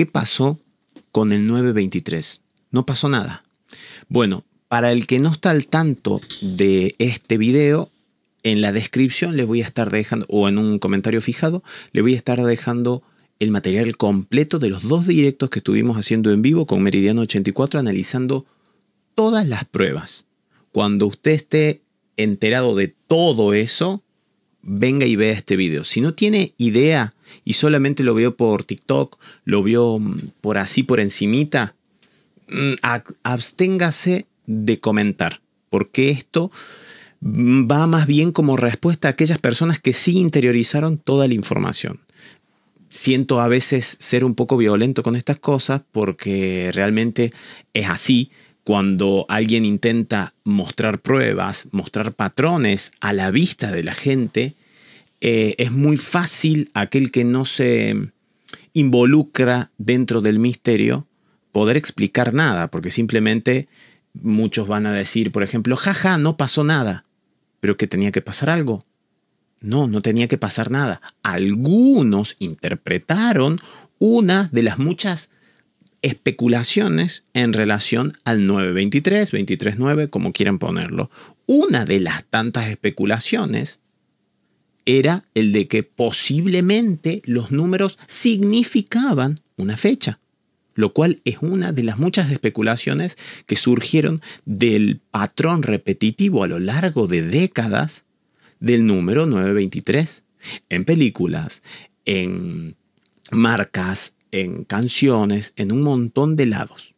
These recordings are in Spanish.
¿Qué pasó con el 923? No pasó nada. Bueno, para el que no está al tanto de este video, en la descripción les voy a estar dejando, o en un comentario fijado, le voy a estar dejando el material completo de los dos directos que estuvimos haciendo en vivo con Meridiano 84 analizando todas las pruebas. Cuando usted esté enterado de todo eso, venga y vea este video. Si no tiene idea y solamente lo veo por TikTok, lo vio mm, por así, por encimita, mm, absténgase de comentar, porque esto mm, va más bien como respuesta a aquellas personas que sí interiorizaron toda la información. Siento a veces ser un poco violento con estas cosas porque realmente es así, cuando alguien intenta mostrar pruebas, mostrar patrones a la vista de la gente, eh, es muy fácil aquel que no se involucra dentro del misterio poder explicar nada, porque simplemente muchos van a decir, por ejemplo, jaja, no pasó nada, pero que tenía que pasar algo. No, no tenía que pasar nada. Algunos interpretaron una de las muchas especulaciones en relación al 923, 239, como quieran ponerlo. Una de las tantas especulaciones era el de que posiblemente los números significaban una fecha, lo cual es una de las muchas especulaciones que surgieron del patrón repetitivo a lo largo de décadas del número 923 en películas, en marcas, en canciones, en un montón de lados,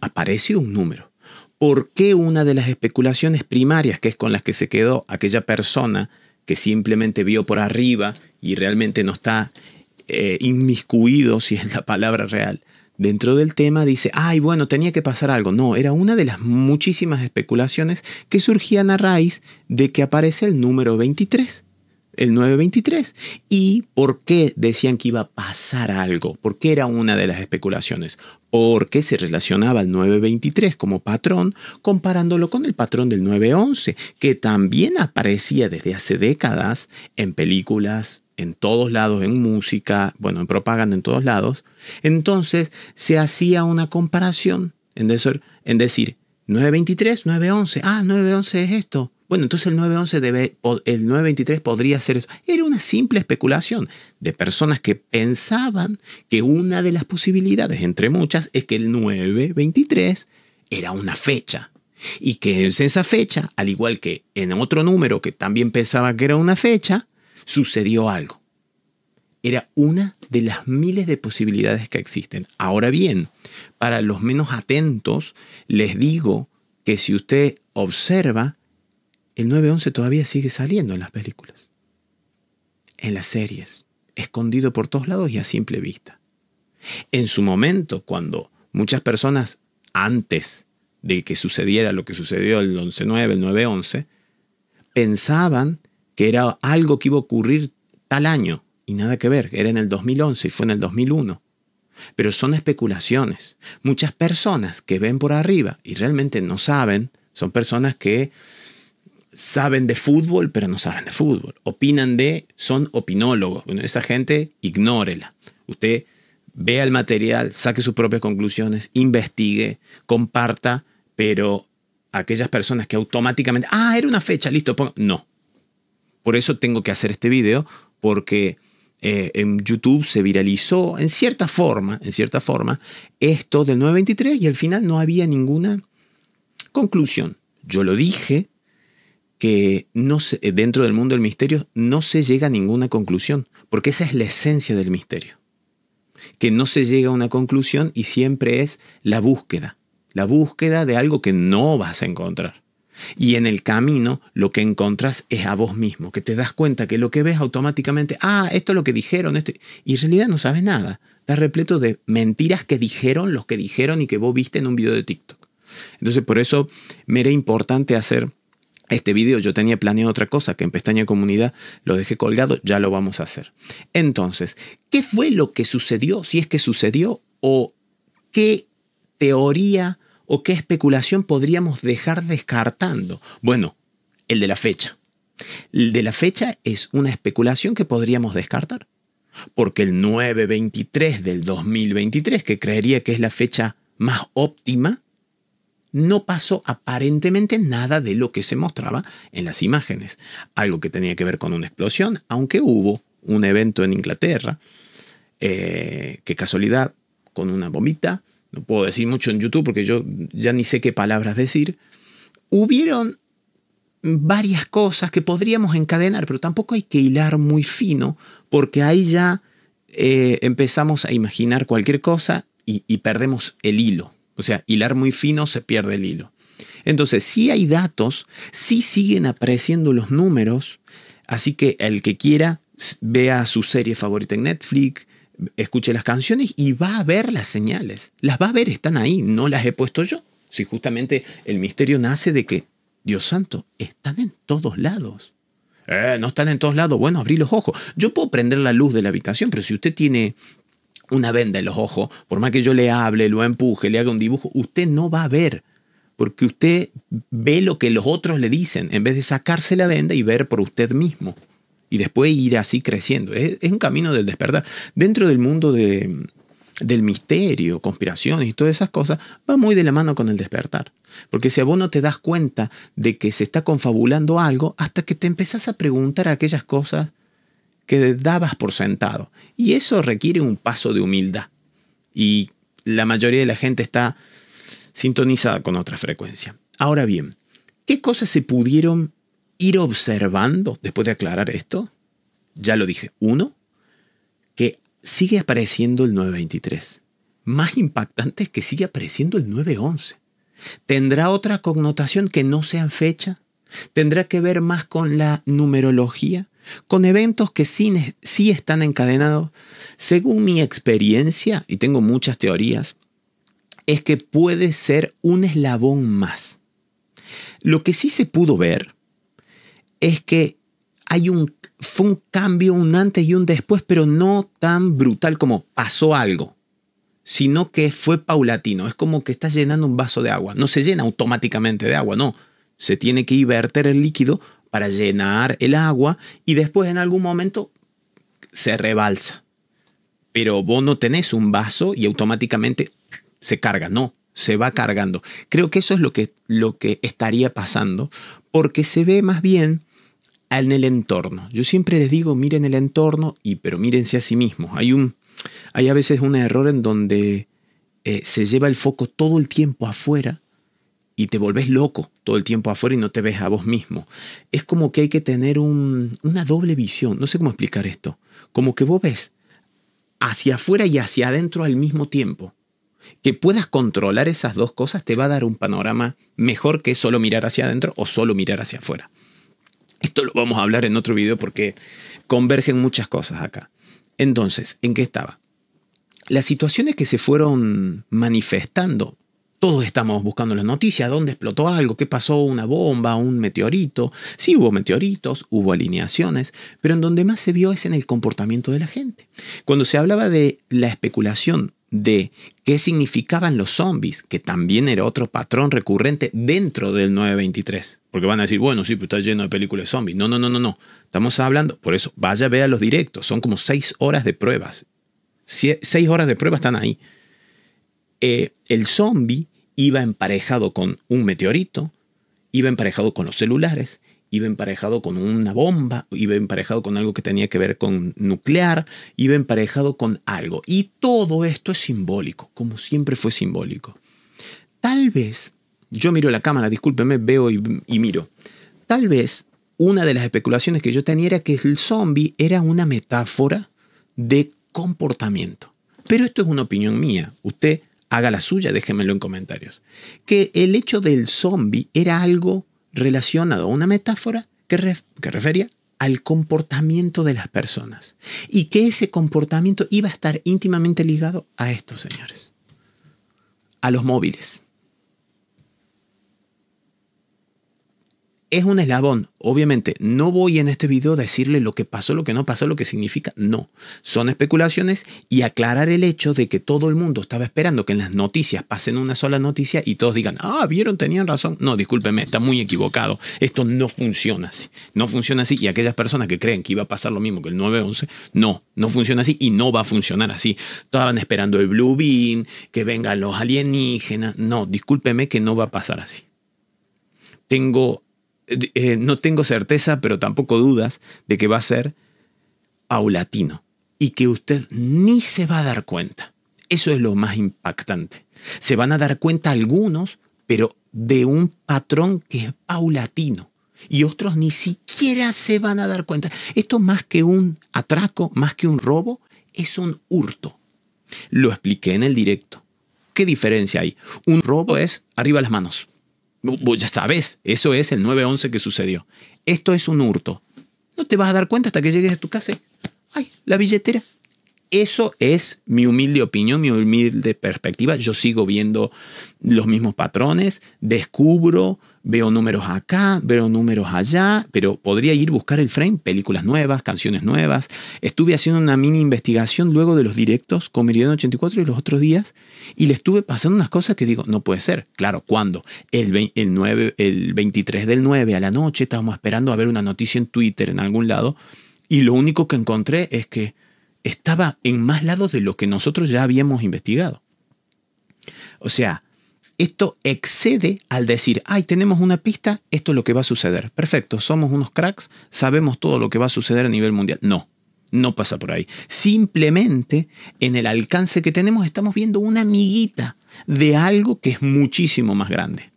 aparece un número. ¿Por qué una de las especulaciones primarias que es con las que se quedó aquella persona que simplemente vio por arriba y realmente no está eh, inmiscuido, si es la palabra real, dentro del tema, dice, ay, bueno, tenía que pasar algo. No, era una de las muchísimas especulaciones que surgían a raíz de que aparece el número 23 el 923. ¿Y por qué decían que iba a pasar algo? ¿Por qué era una de las especulaciones? Porque se relacionaba el 923 como patrón comparándolo con el patrón del 911, que también aparecía desde hace décadas en películas, en todos lados, en música, bueno, en propaganda, en todos lados. Entonces se hacía una comparación en decir, en decir 923, 911, ah, 911 es esto, bueno, entonces el 911 debe, el 923 podría ser eso. Era una simple especulación de personas que pensaban que una de las posibilidades, entre muchas, es que el 923 era una fecha. Y que en esa fecha, al igual que en otro número que también pensaba que era una fecha, sucedió algo. Era una de las miles de posibilidades que existen. Ahora bien, para los menos atentos, les digo que si usted observa, el 9-11 todavía sigue saliendo en las películas, en las series, escondido por todos lados y a simple vista. En su momento, cuando muchas personas, antes de que sucediera lo que sucedió el 11-9, el 9-11, pensaban que era algo que iba a ocurrir tal año, y nada que ver, era en el 2011 y fue en el 2001. Pero son especulaciones. Muchas personas que ven por arriba y realmente no saben, son personas que saben de fútbol, pero no saben de fútbol. Opinan de, son opinólogos. Bueno, esa gente, ignórela. Usted vea el material, saque sus propias conclusiones, investigue, comparta, pero aquellas personas que automáticamente, ah, era una fecha, listo, No. Por eso tengo que hacer este video, porque eh, en YouTube se viralizó en cierta forma, en cierta forma, esto del 923 y al final no había ninguna conclusión. Yo lo dije, que no eh, dentro del mundo del misterio no se llega a ninguna conclusión, porque esa es la esencia del misterio. Que no se llega a una conclusión y siempre es la búsqueda, la búsqueda de algo que no vas a encontrar. Y en el camino lo que encontras es a vos mismo, que te das cuenta que lo que ves automáticamente, ah, esto es lo que dijeron, esto, y en realidad no sabes nada. Estás repleto de mentiras que dijeron los que dijeron y que vos viste en un video de TikTok. Entonces por eso me era importante hacer este video yo tenía planeado otra cosa que en pestaña comunidad lo dejé colgado, ya lo vamos a hacer. Entonces, ¿qué fue lo que sucedió? Si es que sucedió o qué teoría o qué especulación podríamos dejar descartando. Bueno, el de la fecha. El de la fecha es una especulación que podríamos descartar. Porque el 923 del 2023, que creería que es la fecha más óptima, no pasó aparentemente nada de lo que se mostraba en las imágenes. Algo que tenía que ver con una explosión, aunque hubo un evento en Inglaterra, qué eh, que casualidad, con una bombita, no puedo decir mucho en YouTube porque yo ya ni sé qué palabras decir, hubieron varias cosas que podríamos encadenar, pero tampoco hay que hilar muy fino porque ahí ya eh, empezamos a imaginar cualquier cosa y perdemos el hilo. O sea, hilar muy fino se pierde el hilo. Entonces, sí hay datos, sí siguen apareciendo los números, así que el que quiera vea su serie favorita en Netflix, escuche las canciones y va a ver las señales. Las va a ver, están ahí, no las he puesto yo. Si justamente el misterio nace de que, Dios santo, están en todos lados. Eh, no están en todos lados. Bueno, abrí los ojos. Yo puedo prender la luz de la habitación, pero si usted tiene una venda en los ojos, por más que yo le hable, lo empuje, le haga un dibujo, usted no va a ver, porque usted ve lo que los otros le dicen, en vez de sacarse la venda y ver por usted mismo, y después ir así creciendo. Es, un camino del despertar. Dentro del mundo del misterio, conspiraciones y todas esas cosas, va muy de la mano con el despertar. Porque si a vos no te das cuenta de que se está confabulando algo, hasta que te empezás a preguntar aquellas cosas que dabas por sentado. Y eso requiere un paso de humildad. Y la mayoría de la gente está sintonizada con otra frecuencia. Ahora bien, ¿qué cosas se pudieron ir observando después de aclarar esto? Ya lo dije. Uno, que sigue apareciendo el 923. Más impactante es que sigue apareciendo el 911. Tendrá otra connotación que no sea fecha. Tendrá que ver más con la numerología con eventos que sí, están encadenados, según mi experiencia, y tengo muchas teorías, es que puede ser un eslabón más. Lo que sí se pudo ver es que hay un, fue un cambio, un antes y un después, pero no tan brutal como pasó algo, sino que fue paulatino. Es como que estás llenando un vaso de agua. No se llena automáticamente de agua, no. Se tiene que verter el líquido para llenar el agua y después en algún momento se rebalsa. Pero vos no tenés un vaso y automáticamente se carga, no, se va cargando. Creo que eso es lo que, lo que estaría pasando porque se ve más bien en el entorno. Yo siempre les digo, miren el entorno, y, pero mírense a sí mismos. Hay, un, hay a veces un error en donde eh, se lleva el foco todo el tiempo afuera y te volvés loco todo el tiempo afuera y no te ves a vos mismo. Es como que hay que tener un, una doble visión, no sé cómo explicar esto, como que vos ves hacia afuera y hacia adentro al mismo tiempo. Que puedas controlar esas dos cosas te va a dar un panorama mejor que solo mirar hacia adentro o solo mirar hacia afuera. Esto lo vamos a hablar en otro video porque convergen muchas cosas acá. Entonces, ¿en qué estaba? Las situaciones que se fueron manifestando todos estamos buscando las noticias, dónde explotó algo, qué pasó, una bomba, un meteorito. Sí hubo meteoritos, hubo alineaciones, pero en donde más se vio es en el comportamiento de la gente. Cuando se hablaba de la especulación de qué significaban los zombies, que también era otro patrón recurrente dentro del 923. Porque van a decir, bueno, sí, pero está lleno de películas de zombies. No, no, no, no, no. Estamos hablando, por eso, vaya a los directos. Son como seis horas de pruebas. seis horas de pruebas están ahí. Eh, el zombie iba emparejado con un meteorito, iba emparejado con los celulares, iba emparejado con una bomba, iba emparejado con algo que tenía que ver con nuclear, iba emparejado con algo. Y todo esto es simbólico, como siempre fue simbólico. Tal vez, yo miro la cámara, discúlpeme, veo y, miro. Tal vez una de las especulaciones que yo tenía era que el zombie era una metáfora de comportamiento. Pero esto es una opinión mía. Usted haga la suya, déjenmelo en comentarios. Que el hecho del zombie era algo relacionado a una metáfora que, que refería al comportamiento de las personas y que ese comportamiento iba a estar íntimamente ligado a estos señores, a los móviles. es un eslabón. Obviamente, no voy en este video a decirle lo que pasó, lo que no pasó, lo que significa. No, son especulaciones y aclarar el hecho de que todo el mundo estaba esperando que en las noticias pasen una sola noticia y todos digan, ah, vieron, tenían razón. No, discúlpeme, está muy equivocado. Esto no funciona así. No funciona así y aquellas personas que creen que iba a pasar lo mismo que el 9-11, no, no funciona así y no va a funcionar así. Estaban esperando el Blue Bean, que vengan los alienígenas. No, discúlpeme que no va a pasar así. Tengo eh, no tengo certeza, pero tampoco dudas de que va a ser paulatino y que usted ni se va a dar cuenta. Eso es lo más impactante. Se van a dar cuenta algunos, pero de un patrón que es paulatino. Y otros ni siquiera se van a dar cuenta. Esto más que un atraco, más que un robo, es un hurto. Lo expliqué en el directo. ¿Qué diferencia hay? Un robo es arriba las manos ya sabes, eso es el 9-11 que sucedió. Esto es un hurto. No te vas a dar cuenta hasta que llegues a tu casa. Ay, la billetera. Eso es mi humilde opinión, mi humilde perspectiva. Yo sigo viendo los mismos patrones, descubro Veo números acá, veo números allá, pero podría ir a buscar el frame, películas nuevas, canciones nuevas. Estuve haciendo una mini investigación luego de los directos con Meridiano 84 y los otros días y le estuve pasando unas cosas que digo, no puede ser. Claro, ¿cuándo? El, el 23 del 9 a la noche estábamos esperando a ver una noticia en Twitter, en algún lado, y lo único que encontré es que estaba en más lados de lo que nosotros ya habíamos investigado. O sea, esto excede al decir, ay, tenemos una pista, esto es lo que va a suceder. Perfecto, somos unos cracks, sabemos todo lo que va a suceder a nivel mundial. No, no pasa por ahí. Simplemente en el alcance que tenemos estamos viendo una amiguita de algo que es muchísimo más grande.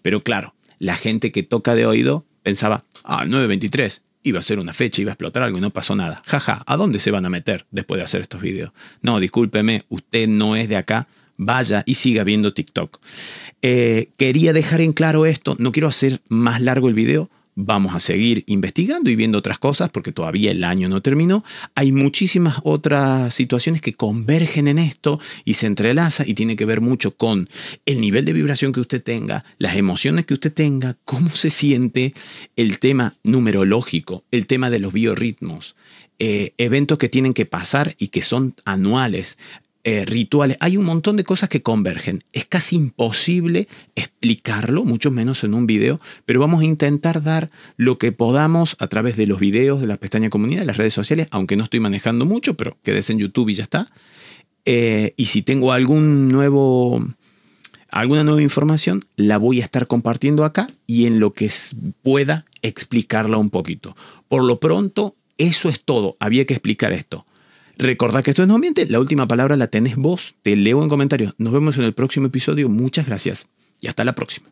Pero claro, la gente que toca de oído pensaba, ah, 923, iba a ser una fecha, iba a explotar algo y no pasó nada. Jaja, ¿a dónde se van a meter después de hacer estos videos? No, discúlpeme, usted no es de acá, vaya y siga viendo TikTok. Eh, quería dejar en claro esto, no quiero hacer más largo el video, vamos a seguir investigando y viendo otras cosas porque todavía el año no terminó. Hay muchísimas otras situaciones que convergen en esto y se entrelaza y tiene que ver mucho con el nivel de vibración que usted tenga, las emociones que usted tenga, cómo se siente el tema numerológico, el tema de los biorritmos. Eh, eventos que tienen que pasar y que son anuales, eh, rituales. Hay un montón de cosas que convergen. Es casi imposible explicarlo, mucho menos en un video, pero vamos a intentar dar lo que podamos a través de los videos, de la pestaña comunidad, de las redes sociales, aunque no estoy manejando mucho, pero quedes en YouTube y ya está. Eh, y si tengo algún nuevo, alguna nueva información, la voy a estar compartiendo acá y en lo que pueda explicarla un poquito. Por lo pronto, eso es todo. Había que explicar esto. Recordad que esto es No Ambiente. La última palabra la tenés vos. Te leo en comentarios. Nos vemos en el próximo episodio. Muchas gracias y hasta la próxima.